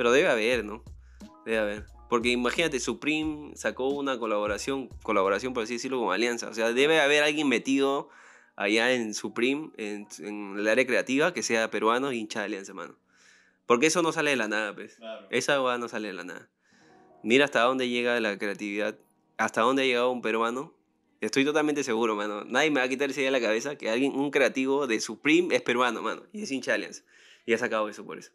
Pero debe haber, ¿no? Debe haber. Porque imagínate, Supreme sacó una colaboración, colaboración por así decirlo, con Alianza. O sea, debe haber alguien metido allá en Supreme, en, el área creativa, que sea peruano y hincha de Alianza, mano. Porque eso no sale de la nada, pues. Esa agua no sale de la nada. Mira hasta dónde llega la creatividad, hasta dónde ha llegado un peruano. Estoy totalmente seguro, mano. Nadie me va a quitar esa idea de la cabeza que alguien, un creativo de Supreme es peruano, mano, y es hincha de Alianza. Y ha sacado eso por eso.